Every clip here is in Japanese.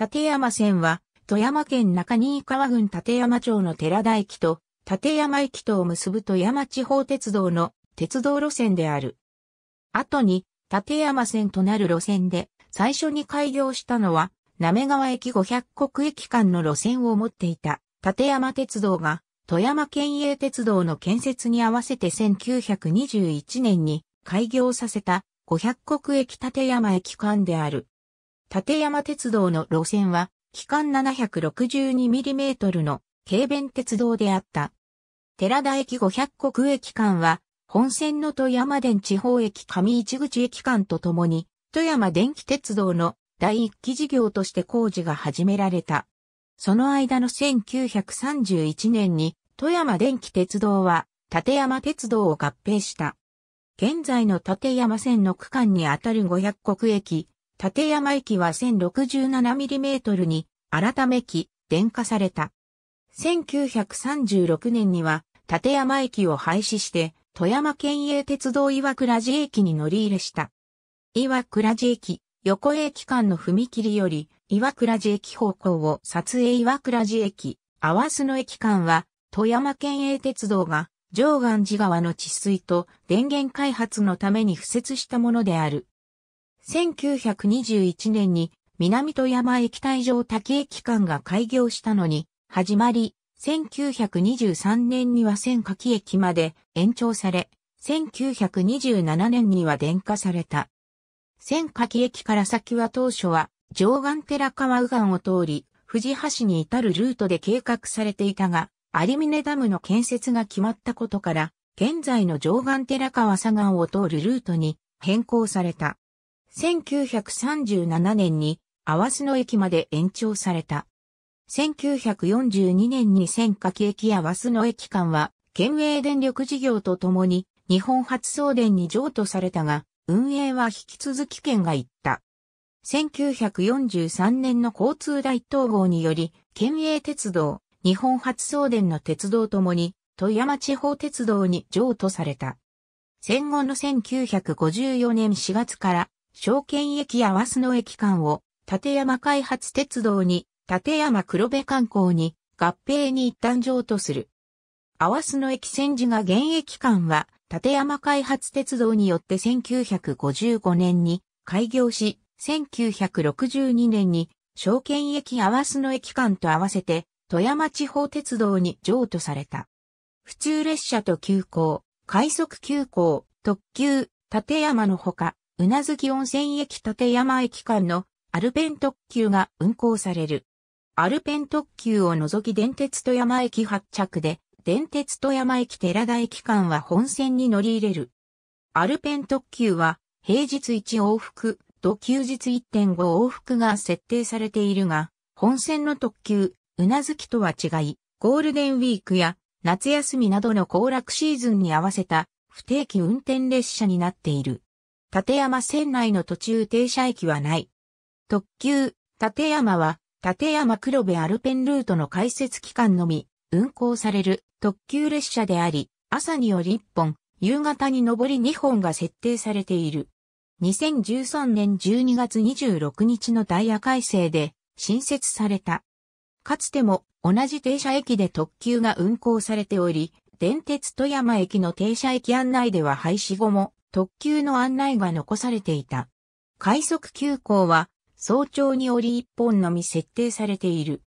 立山線は、富山県中新川郡立山町の寺田駅と、立山駅とを結ぶ富山地方鉄道の鉄道路線である。後に、立山線となる路線で、最初に開業したのは、滑川駅500国駅間の路線を持っていた、立山鉄道が、富山県営鉄道の建設に合わせて1921年に開業させた500国駅立山駅間である。立山鉄道の路線は、期間 762mm の軽便鉄道であった。寺田駅五百国駅間は、本線の富山電地方駅上市口駅間とともに、富山電気鉄道の第一期事業として工事が始められた。その間の1931年に、富山電気鉄道は、立山鉄道を合併した。現在の立山線の区間にあたる五百国駅、立山駅は 1067mm に改め機、電化された。1936年には立山駅を廃止して、富山県営鉄道岩倉寺駅に乗り入れした。岩倉寺駅、横江駅間の踏切より、岩倉寺駅方向を撮影岩倉寺駅、阿波須野駅間は、富山県営鉄道が、上岸寺川の治水と電源開発のために付設したものである。1921年に南富山駅帯上滝駅間が開業したのに、始まり、1923年には千柿駅まで延長され、1927年には電化された。千柿駅から先は当初は上岸寺川右岸を通り、富士橋に至るルートで計画されていたが、アミネダムの建設が決まったことから、現在の上岸寺川左岸を通るルートに変更された。1937年に、阿波須野駅まで延長された。1942年に千柿駅やわ須野駅間は、県営電力事業とともに、日本初送電に譲渡されたが、運営は引き続き県が行った。1943年の交通大統合により、県営鉄道、日本初送電の鉄道ともに、富山地方鉄道に譲渡された。戦後の1954年4月から証券駅や和須野駅間を、立山開発鉄道に、立山黒部観光に、合併に一旦譲渡する。阿波須野駅線時が現役間は、立山開発鉄道によって1955年に開業し、1962年に証券駅阿波須野駅間と合わせて、富山地方鉄道に譲渡された。普通列車と急行、快速急行、特急、立山のほか、うなずき温泉駅立山駅間のアルペン特急が運行される。アルペン特急を除き電鉄富山駅発着で、電鉄富山駅寺田駅間は本線に乗り入れる。アルペン特急は平日1往復と休日1.5往復が設定されているが、本線の特急、うなずきとは違い、ゴールデンウィークや夏休みなどの行楽シーズンに合わせた不定期運転列車になっている。立山線内の途中停車駅はない。特急、立山は、立山黒部アルペンルートの開設期間のみ、運行される特急列車であり、朝により1本、夕方に上り2本が設定されている。2013年12月26日のダイヤ改正で新設された。かつても同じ停車駅で特急が運行されており、電鉄富山駅の停車駅案内では廃止後も特急の案内が残されていた。快速急行は早朝に折一本のみ設定されている。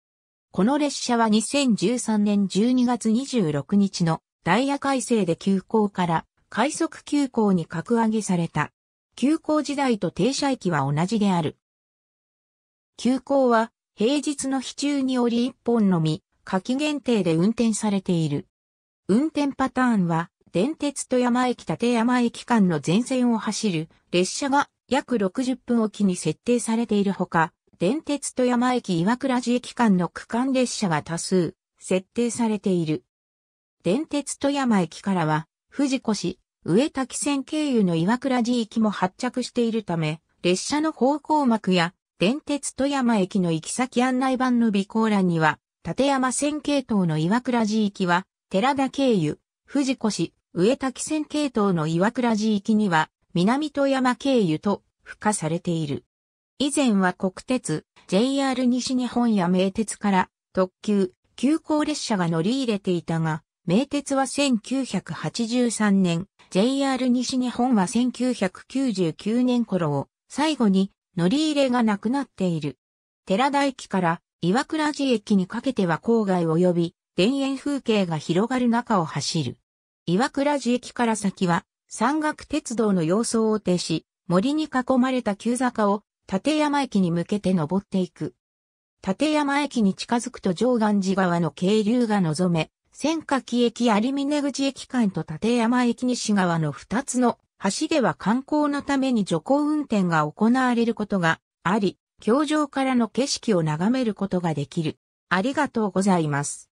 この列車は2013年12月26日のダイヤ改正で急行から快速急行に格上げされた。急行時代と停車駅は同じである。急行は平日の日中に折一本のみ、夏季限定で運転されている。運転パターンは電鉄富山駅立山駅間の全線を走る列車が約60分おきに設定されているほか、電鉄富山駅岩倉寺駅間の区間列車が多数設定されている。電鉄富山駅からは、富士越、上滝線経由の岩倉寺駅も発着しているため、列車の方向幕や電鉄富山駅の行き先案内板の備考欄には、立山線系統の岩倉寺行きは、寺田経由、富士越、上滝線系統の岩倉寺行きには、南富山経由と、付加されている。以前は国鉄、JR 西日本や名鉄から特急、急行列車が乗り入れていたが、名鉄は1983年、JR 西日本は1999年頃を最後に乗り入れがなくなっている。寺田駅から岩倉寺駅にかけては郊外及び田園風景が広がる中を走る。岩倉寺駅から先は山岳鉄道の様相を呈し、森に囲まれた急坂を立山駅に向けて登っていく。立山駅に近づくと上岸寺川の渓流が望め、千柿駅有峰口駅間と立山駅西側の2つの橋では観光のために徐行運転が行われることがあり、橋上からの景色を眺めることができる。ありがとうございます。